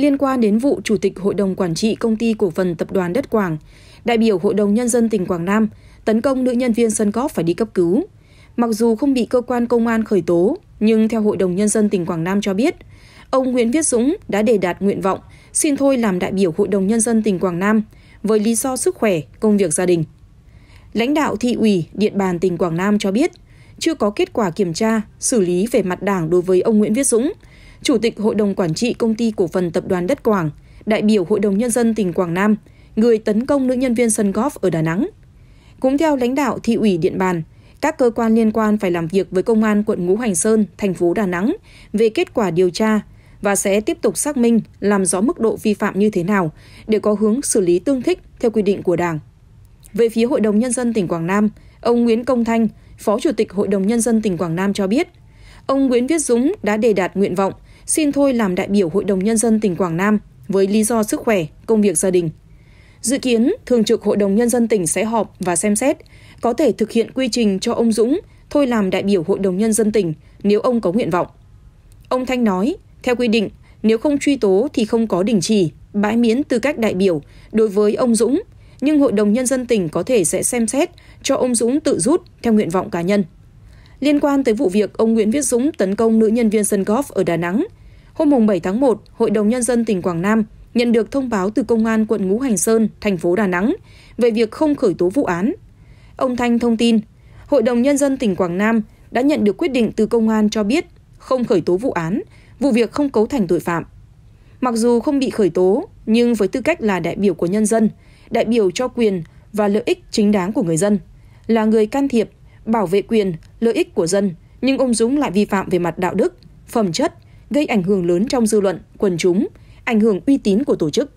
liên quan đến vụ Chủ tịch Hội đồng Quản trị Công ty Cổ phần Tập đoàn Đất Quảng, đại biểu Hội đồng Nhân dân tỉnh Quảng Nam tấn công nữ nhân viên Sân Cóp phải đi cấp cứu. Mặc dù không bị cơ quan công an khởi tố, nhưng theo Hội đồng Nhân dân tỉnh Quảng Nam cho biết, ông Nguyễn Viết Dũng đã đề đạt nguyện vọng xin thôi làm đại biểu Hội đồng Nhân dân tỉnh Quảng Nam với lý do sức khỏe, công việc gia đình. Lãnh đạo thị ủy địa bàn tỉnh Quảng Nam cho biết, chưa có kết quả kiểm tra, xử lý về mặt đảng đối với ông Nguyễn Viết Dũng – Chủ tịch Hội đồng Quản trị Công ty Cổ phần Tập đoàn Đất Quảng, đại biểu Hội đồng Nhân dân tỉnh Quảng Nam, người tấn công nữ nhân viên sân golf ở Đà Nẵng. Cũng theo lãnh đạo thị ủy Điện Bàn, các cơ quan liên quan phải làm việc với công an quận Ngũ Hành Sơn, thành phố Đà Nẵng về kết quả điều tra và sẽ tiếp tục xác minh làm rõ mức độ vi phạm như thế nào để có hướng xử lý tương thích theo quy định của Đảng. Về phía Hội đồng Nhân dân tỉnh Quảng Nam, ông Nguyễn Công Thanh, Phó Chủ tịch Hội đồng Nhân dân tỉnh Quảng Nam cho biết, ông Nguyễn Viết Dũng đã đề đạt nguyện vọng xin thôi làm đại biểu Hội đồng Nhân dân tỉnh Quảng Nam với lý do sức khỏe, công việc gia đình. Dự kiến, Thường trực Hội đồng Nhân dân tỉnh sẽ họp và xem xét có thể thực hiện quy trình cho ông Dũng thôi làm đại biểu Hội đồng Nhân dân tỉnh nếu ông có nguyện vọng. Ông Thanh nói, theo quy định, nếu không truy tố thì không có đình chỉ, bãi miễn tư cách đại biểu đối với ông Dũng, nhưng Hội đồng Nhân dân tỉnh có thể sẽ xem xét cho ông Dũng tự rút theo nguyện vọng cá nhân liên quan tới vụ việc ông Nguyễn Viết Dũng tấn công nữ nhân viên sân golf ở Đà Nẵng. Hôm 7 tháng 1, Hội đồng Nhân dân tỉnh Quảng Nam nhận được thông báo từ Công an quận Ngũ Hành Sơn, thành phố Đà Nẵng về việc không khởi tố vụ án. Ông Thanh thông tin, Hội đồng Nhân dân tỉnh Quảng Nam đã nhận được quyết định từ Công an cho biết không khởi tố vụ án, vụ việc không cấu thành tội phạm. Mặc dù không bị khởi tố, nhưng với tư cách là đại biểu của nhân dân, đại biểu cho quyền và lợi ích chính đáng của người dân, là người can thiệp bảo vệ quyền, lợi ích của dân, nhưng ông Dũng lại vi phạm về mặt đạo đức, phẩm chất, gây ảnh hưởng lớn trong dư luận, quần chúng, ảnh hưởng uy tín của tổ chức.